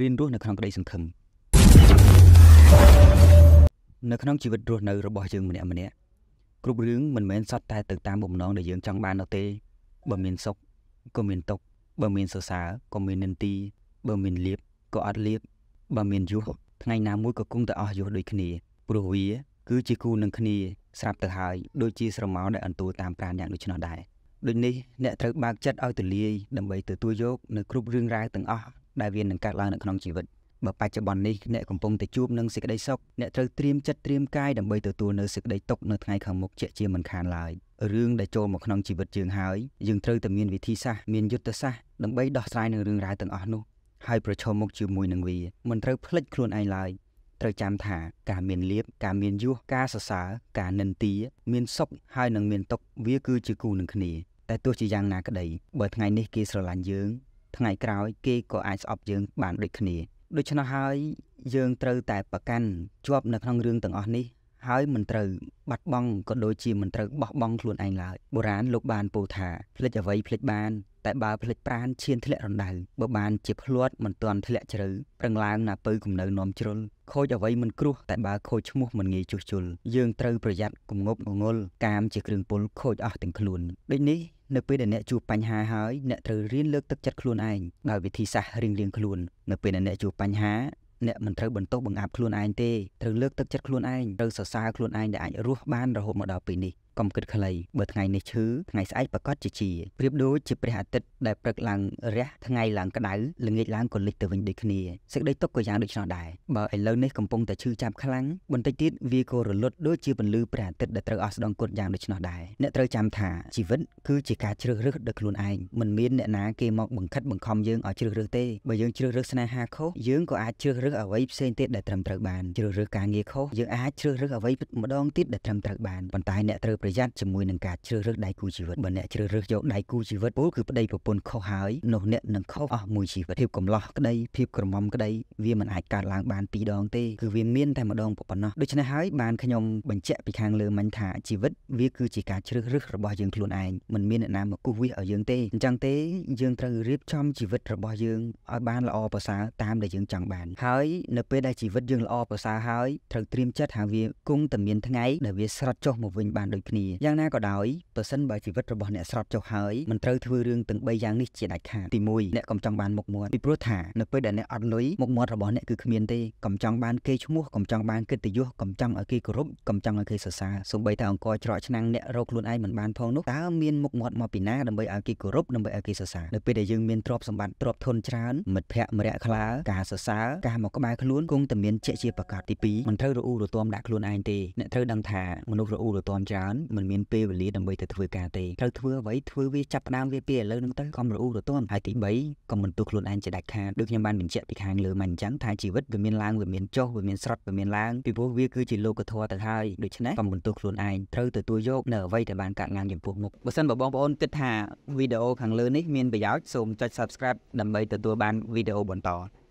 រៀនរស់នៅក្នុងក្តីសង្ឃឹមនៅក្នុងជីវិតរស់នៅរបស់យើងម្នាក់ម្នាក់គ្រប់រឿងមិនមែនសុទ្ធតែទៅតាមបំណងដែលយើងចង់បាននោះទេបើមានសុខក៏មានទុក្ខបើមានសរសើរក៏មាននិន្ទាបើមានលៀបក៏អត់លៀបបើមានយុះថ្ងៃណាមួយក៏គង់តែអស់យុះដូចគ្នាព្រោះវាគឺជាគូនឹងគ្នាស្រាប់ទៅហើយដូចជាស្រមោលដែលអន្ទូលតាមការយ៉ាងដូច្នោះដែរដូចនេះអ្នកត្រូវបើកចិត្តឲ្យទូលាយដើម្បីទទួលយកនៅគ្រប់រឿងរ៉ាវទាំងអស់ដែលវានឹងកើតឡើងនៅក្នុងជីវិតបើបច្ចុប្បន្ននេះអ្នកកំពុងតែជួបនឹងសេចក្តីសុខអ្នកត្រូវត្រៀមចិត្តត្រៀមកាយដើម្បីទទួលនៅសេចក្តីទុក្ខនៅថ្ងៃខាងមុខជាជាមិនខានឡើយរឿងដែលចូលមកក្នុងជីវិតយើងហើយយើងត្រូវតែមានវិធីសាស្ត្រមានយុទ្ធសាស្ត្រដើម្បីដោះស្រាយនឹងរឿងរ៉ាវទាំងអស់នោះហើយប្រឈមមុខជាមួយនឹងវាមិនត្រូវភ្លេចខ្លួនឯងឡើយត្រូវចាំថាការមានលៀបការមានយុះការសរសើរការនិន្ទាមានសុខហើយនឹងមានទុក្ខវាគឺជាគូនឹងគ្នាតែទោះជាយ៉ាងណាក្តីបើថ្ងៃនេះគេស្រឡាញ់យើងថ្ងៃក្រោយគេក៏អាចស្អប់យើងបានដូចគ្នាដូច្នោះហើយយើងត្រូវតែប្រកាន់ជាប់នៅក្នុងរឿងទាំងអស់នេះហើយមិនត្រូវបាត់បង់ក៏ដូចជាមិនត្រូវបោះបង់ខ្លួនឯងឡើយបុរាណលោកបានពោលថាភ្លេចអ្វីភ្លេចបានតែបើភ្លេចប្រានឈានធ្លាក់រណ្ដៅបើបាន ជាភ្លាត់មិនទាន់ធ្លាក់ជ្រៅប្រឹងឡើងណាពៅគំនៅនាំជ្រុលខូចអ្វីមិនគ្រោះ តែបើខូចឈ្មោះមិនងាយជួសជុលយើងត្រូវប្រយ័ត្នគំងប់ងងុលកាមជាគ្រឿងពុលខូចអស់ទាំងខ្លួនដូចនេះនៅពេលដែលអ្នកជួបបញ្ហាហើយអ្នកត្រូវរៀនលើកទឹកចិត្តខ្លួនឯងដោយវិធីសាស្ត្ររៀងៗខ្លួននៅពេលដែលអ្នកជួបបញ្ហាអ្នកមិនត្រូវបន្ទោសបង្អាប់ខ្លួនឯងទេត្រូវលើកទឹកចិត្តខ្លួនឯងត្រូវសរសើរខ្លួនឯងដែលអាចរស់បានរហូតមកដល់ពេលនេះកុំគិតខ្លីបើថ្ងៃនេះឈឺថ្ងៃស្អែកប្រកាសជាជាប្រៀបដូចជាព្រះអាទិត្យដែលព្រឹកឡើងរះថ្ងៃឡើងក្តៅល្ងាចឡើងក៏លិចទៅវិញដូចគ្នាសេចក្តីទុក្ខក៏យ៉ាងដូច្នោះដែរបើឥឡូវនេះកំពុងតែឈឺចាប់ខ្លាំងបន្តិចទៀតវាក៏រលត់ដូចជាពន្លឺព្រះអាទិត្យដែលត្រូវអស់ស្ដង់គុតយ៉ាងដូច្នោះដែរអ្នកត្រូវចាំថាជីវិតគឺជាការជ្រើសរើសដោយខ្លួនឯងមិនមានអ្នកណាគេមកបង្ខិតបង្ខំយើងឲ្យជ្រើសរើសទេបើយើងជ្រើសរើសស្នេហាខុសយើងក៏អាចជ្រើសរើសអ្វីផ្សេងទៀតដែលត្រឹមត្រូវបានជ្រើសរើសការងារខុសយើងអាចជ្រើសរើសអ្វីម្ដងទៀតដែលត្រឹមត្រូវបានប៉ុន្តែអ្នកត្រូវប្រយ័ត្នជាមួយនឹងការជ្រើសរើសដៃគូជីវិតបើអ្នកជ្រើសរើសយកដៃគូជីវិតពលគឺប្តីប្រពន្ធខុសហើយនោះអ្នកនឹងខុសអស់មួយជីវិតភាពកំឡោះក្តីភាពក្រមុំក្តីវាមិនអាចកើតឡើងបានពីរដងទេគឺវាមានតែម្ដងប៉ុណ្ណោះដូច្នេះហើយបានខ្ញុំបញ្ជាក់ពីខាងលើមិញថាជីវិតវា គឺជាការជ្រើសរើសរបស់យើងខ្លួនឯងមិនមានអ្នកណាមកគូសវាសឲ្យយើងទេអញ្ចឹងទេយើងត្រូវរៀបចំជីវិតរបស់យើងឲ្យបានល្អប្រសើរតាមដែលយើងចង់បានហើយនៅពេលដែលជីវិតយើងល្អប្រសើរហើយត្រូវត្រៀមចិត្តថាវាគង់តែមានថ្ងៃដែលវាស្រត់ចុះមកវិញបានដូចគ្នាគ្នាយ៉ាងណាក៏ដោយប្រសិនបើជីវិតរបស់អ្នកស្រុតចុះហើយមិនត្រូវធ្វើរឿងទាំង3យ៉ាងនេះជាដាច់ខាតទី1អ្នកកំចង់បានមុខមាត់ពីព្រោះថានៅពេលដែលអ្នកអត់លុយមុខមាត់របស់អ្នកគឺគ្មានទេកំចង់បានគេឈ្មោះកំចង់បានកិត្តិយសកំចង់ឲ្យគេគោរពកំចង់ឲ្យគេសរសើរសូម្បីតែអង្គរច្រកឆ្នាំងអ្នករកខ្លួនឯងមិនបានផងនោះតើមានមុខមាត់មកពីណាដើម្បីឲ្យគេគោរពដើម្បីឲ្យគេសរសើរនៅពេលដែលយើងមានទ្រព្យសម្បត្តិទ្រព្យធនច្រើនមិត្តភ័ក្តិមរៈខ្លាការសរសើរការមកក្បែរខ្លួនគង់តែមានជាជាប្រកាសទី2មិនត្រូវរអ៊ូរទាំដាក់ខ្លួនឯងទេអ្នកត្រូវដឹងថាមនុស្សរអ៊ូរទាំច្រើនមិនមានពេលវេលាដើម្បីទៅធ្វើការទេត្រូវធ្វើអ្វីធ្វើវាចាប់ផ្ដើមវាពីឥឡូវហ្នឹងទៅកុំរអ៊ូរទាំហើយទី3កុំបន្ទោសខ្លួនឯងជាដាច់ខាតដូចខ្ញុំបានបញ្ជាក់ពីខាងលើមកអញ្ចឹងថាជីវិតវាមានឡើងវាមានចុះវាមានស្រត់វាមានឡើងពីព្រោះវាគឺជាលោកធម៌ទៅហើយដូច្នេះកុំបន្ទោសខ្លួនឯងត្រូវទទួលយកនៅអ្វីដែលបានកាត់ឡើងចំពោះមុខបើសិនបើបងប្អូនគិតថាវីដេអូខាងលើនេះមានប្រយោជន៍សូមចុច Subscribe ដើម្បីទទួលបានវីដេអូបន្ត